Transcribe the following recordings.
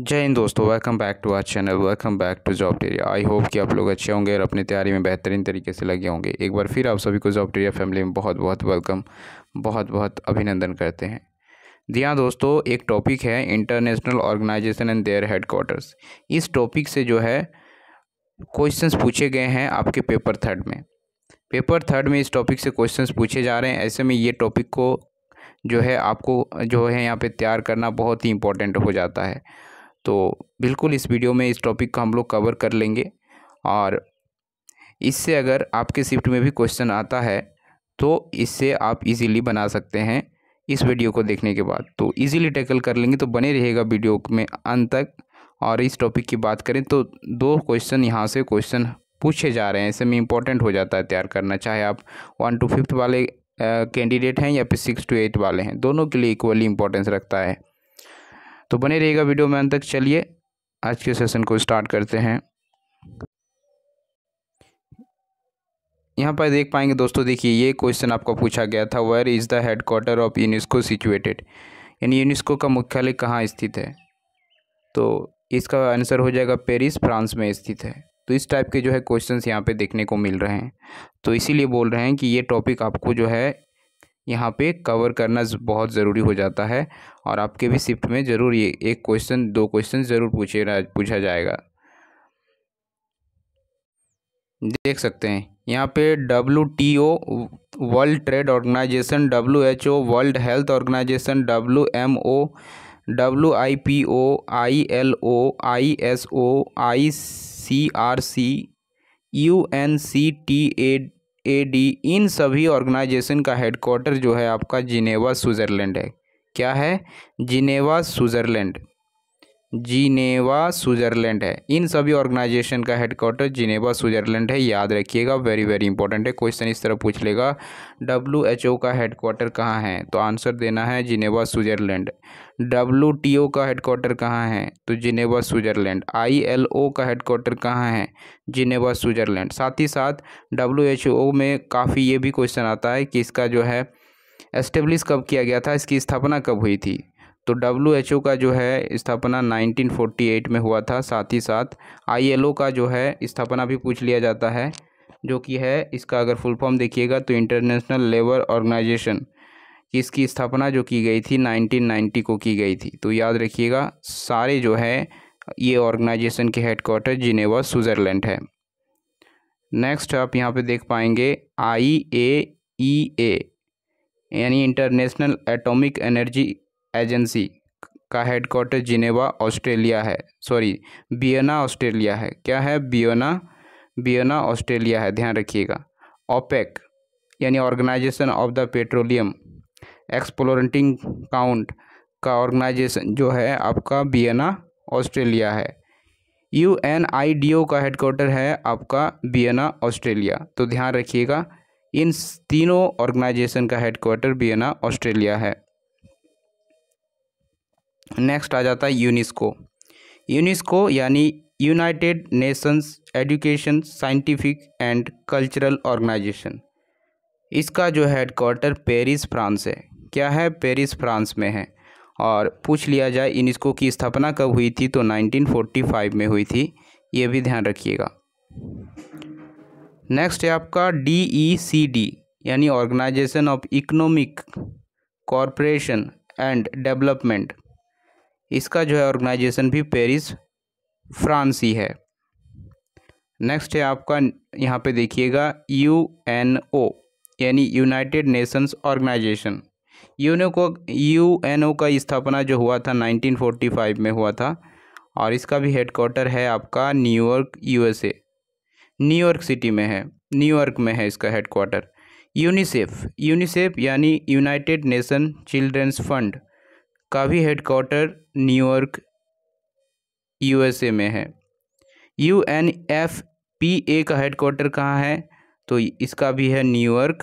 जय हिंद दोस्तों welcome back to our channel welcome back to job टेरिया आई होप कि आप लोग अच्छे होंगे और अपनी तैयारी में बेहतरीन तरीके से लगे होंगे एक बार फिर आप सभी को जॉब टेरिया फैमिली में बहुत बहुत वेलकम बहुत बहुत अभिनंदन करते हैं जी हाँ दोस्तों एक टॉपिक है International Organization and their headquarters इस टॉपिक से जो है क्वेश्चन पूछे गए हैं आपके पेपर थर्ड में पेपर थर्ड में इस टॉपिक से क्वेश्चंस पूछे जा रहे हैं ऐसे में ये टॉपिक को जो है आपको जो है यहाँ पे तैयार करना बहुत ही इंपॉर्टेंट हो जाता है तो बिल्कुल इस वीडियो में इस टॉपिक को हम लोग कवर कर लेंगे और इससे अगर आपके शिफ्ट में भी क्वेश्चन आता है तो इससे आप इजीली बना सकते हैं इस वीडियो को देखने के बाद तो इजीली टैकल कर लेंगे तो बने रहेगा वीडियो में अंत तक और इस टॉपिक की बात करें तो दो क्वेश्चन यहाँ से क्वेश्चन पूछे जा रहे हैं ऐसे में इंपॉर्टेंट हो जाता है तैयार करना चाहे आप वन टू फिफ्थ वाले कैंडिडेट हैं या फिर सिक्स टू एट वाले हैं दोनों के लिए इक्वली इंपॉर्टेंस रखता है तो बने रहिएगा वीडियो में अंत तक चलिए आज के सेशन को स्टार्ट करते हैं यहाँ पर देख पाएंगे दोस्तों देखिए ये क्वेश्चन आपको पूछा गया था where is the headquarter of UNESCO situated यानी यूनेस्को का मुख्यालय कहाँ स्थित है तो इसका आंसर हो जाएगा पेरिस फ्रांस में स्थित है तो इस टाइप के जो है क्वेश्चन यहाँ पे देखने को मिल रहे हैं तो इसीलिए बोल रहे हैं कि ये टॉपिक आपको जो है यहाँ पे कवर करना बहुत ज़रूरी हो जाता है और आपके भी शिफ्ट में ज़रूर ये एक क्वेश्चन दो क्वेश्चन ज़रूर पूछे पूछा जाएगा देख सकते हैं यहाँ पे W T O World Trade Organization W H O World Health Organization W M O W I P O I L O I S O I C R C U N C T A A D इन सभी organization का headquarter जो है आपका Geneva Switzerland है क्या है Geneva Switzerland Geneva Switzerland है इन सभी ऑर्गेनाइजेशन का हेडक्वार्टर जिनेवा स्विट्ज़रलैंड है याद रखिएगा वेरी वेरी इंपॉर्टेंट है क्वेश्चन इस तरह पूछ लेगा डब्ल्यू एच ओ का हेडक्वार्टर कहाँ है तो आंसर देना है Geneva Switzerland W T O का हेडक्वार्टर कहाँ है तो Geneva Switzerland I L O का हेडक्वार्टर कहाँ है जिनेवा स्विट्ज़रलैंड साथ ही साथ डब्ल्यू एच ओ में काफ़ी ये भी क्वेश्चन आता है कि इसका जो है एस्टेब्लिश कब किया गया था इसकी स्थापना कब हुई थी तो डब्ल्यू का जो है स्थापना 1948 में हुआ था साथ ही साथ आईएलओ का जो है स्थापना भी पूछ लिया जाता है जो कि है इसका अगर फुल फॉर्म देखिएगा तो इंटरनेशनल लेबर ऑर्गेनाइजेशन इसकी स्थापना जो की गई थी 1990 को की गई थी तो याद रखिएगा सारे जो है ये ऑर्गेनाइजेशन के हेडक्वार्टर जिनेवा स्विट्ज़रलैंड है नेक्स्ट आप यहाँ पे देख पाएंगे आई ए ई ए यानी इंटरनेशनल एटॉमिक एनर्जी एजेंसी का हेडक्वार्टर जिनेवा ऑस्ट्रेलिया है सॉरी बियना ऑस्ट्रेलिया है क्या है बियना बियना ऑस्ट्रेलिया है ध्यान रखिएगा ओपेक यानी Organization of the Petroleum Exporting Count का ऑर्गेनाइजेशन जो है आपका बियना ऑस्ट्रेलिया है U N I D O का हेडक्वार्टर है आपका बियना ऑस्ट्रेलिया तो ध्यान रखिएगा इन तीनों ऑर्गेनाइजेशन का हेडक्वार्टर बियना ऑस्ट्रेलिया है नेक्स्ट आ जाता है यूनिस्को यूनिस्को यानी United Nations Education Scientific and Cultural Organization इसका जो हेडक्वार्टर पेरिस फ्रांस है क्या है पेरिस फ्रांस में है और पूछ लिया जाए यूनिस्को की स्थापना कब हुई थी तो 1945 में हुई थी ये भी ध्यान रखिएगा नेक्स्ट है आपका डी ई सी डी यानी Organization of Economic Corporation and Development इसका जो है ऑर्गेनाइजेशन भी पेरिस फ्रांस ही है नेक्स्ट है आपका यहाँ पे देखिएगा यू एन ओ यानी यूनाइटेड नेशंस ऑर्गेनाइजेशन यूनो को यू एन ओ का स्थापना जो हुआ था 1945 में हुआ था और इसका भी हेडक्वार्टर है आपका न्यूयॉर्क यूएसए न्यूयॉर्क सिटी में है न्यूयॉर्क में है इसका हेडक्वार्टर यूनिसेफ यूनिसेफ यानी यूनाइटेड नेशन चिल्ड्रंस फंड का भी हेडक्वार्टर न्यूयॉर्क यूएसए में है U N F P A का हेडक्वार्टर कहाँ है तो इसका भी है न्यूयॉर्क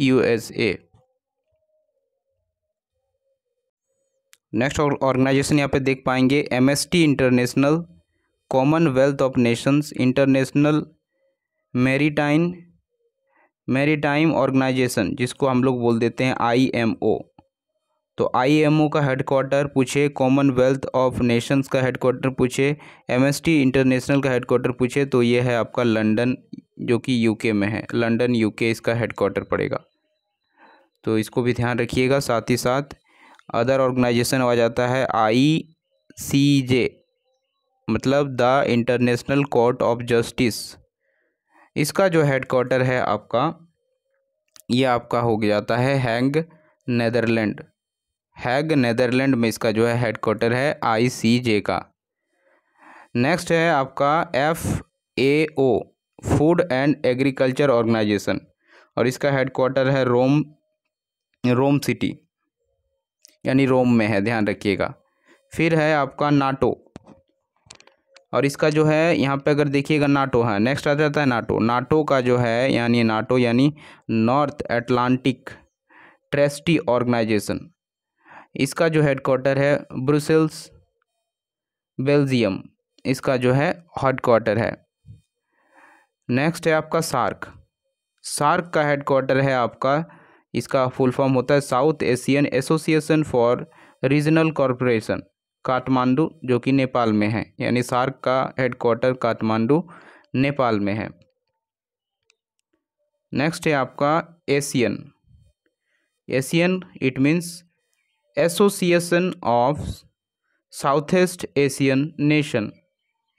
यूएसए नेक्स्ट ऑर्गेनाइजेशन यहाँ पे देख पाएंगे MST International Commonwealth of Nations International Maritime Maritime Organization जिसको हम लोग बोल देते हैं आईएमओ तो आईएमओ का हेडक्वार्टर पूछे कॉमनवेल्थ ऑफ नेशंस का हेडक्वार्टर पूछे एमएसटी इंटरनेशनल का हेडक्वार्टर पूछे तो ये है आपका लंदन जो कि यूके में है लंदन यूके इसका हेडक्वार्टर पड़ेगा तो इसको भी ध्यान रखिएगा साथ ही साथ अदर ऑर्गेनाइजेशन आ जाता है आई सी जे मतलब the International Court of Justice इसका जो हेडक्वार्टर है आपका ये आपका हो जाता है हैंग नेदरलैंड हैग नैदरलैंड में इसका जो है हेडक्वार्टर है आई का नेक्स्ट है आपका F A O Food and Agriculture Organization और इसका हेडक्वार्टर है रोम रोम सिटी यानी रोम में है ध्यान रखिएगा फिर है आपका नाटो और इसका जो है यहाँ पे अगर देखिएगा नाटो है हाँ, नेक्स्ट आ जाता है नाटो नाटो का जो है यानी नाटो यानी नॉर्थ एटलांटिक ट्रेस्टी ऑर्गेनाइजेशन इसका जो हेडक्वार्टर है ब्रुसेल्स बेल्जियम इसका जो है हेडक्वार्टर है नेक्स्ट है आपका सार्क सार्क का हेडक्वार्टर है आपका इसका फुल फॉर्म होता है South Asian Association for Regional Corporation Kathmandu जो कि नेपाल में है यानी सार्क का हेडकोर्टर काठमांडू नेपाल में है नेक्स्ट है आपका ASEAN ASEAN it means Association of South East Asian Nation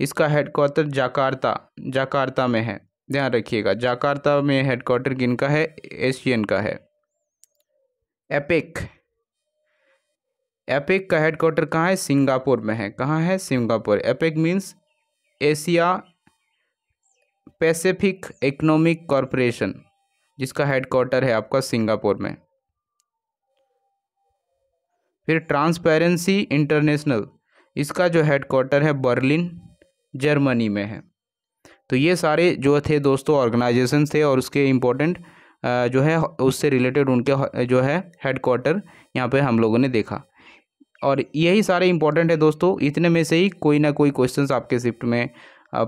इसका हेडकोार्टर जाकार्ता जाकार्ता में है ध्यान रखिएगा जाकार्ता में हेडक्वार्टर किन का है एशियन का है एपिक एपिक का हेडक्वार्टर कहाँ है सिंगापुर में है कहाँ है Singapore APEC means Asia Pacific Economic Corporation जिसका हेडक्वार्टर है आपका सिंगापुर में फिर ट्रांसपेरेंसी इंटरनेशनल इसका जो क्वार्टर है बर्लिन जर्मनी में है तो ये सारे जो थे दोस्तों ऑर्गेनाइजेशन थे और उसके इम्पोर्टेंट जो है उससे रिलेटेड उनके जो है हेडकोर्टर यहाँ पे हम लोगों ने देखा और यही सारे इम्पोर्टेंट है दोस्तों इतने में से ही कोई ना कोई क्वेश्चन आपके शिफ्ट में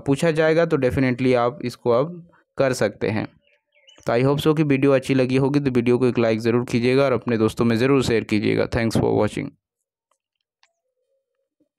पूछा जाएगा तो डेफिनेटली आप इसको अब कर सकते हैं तो आई होप सो कि वीडियो अच्छी लगी होगी तो वीडियो को एक लाइक ज़रूर कीजिएगा और अपने दोस्तों में ज़रूर शेयर कीजिएगा थैंक्स फॉर वॉचिंग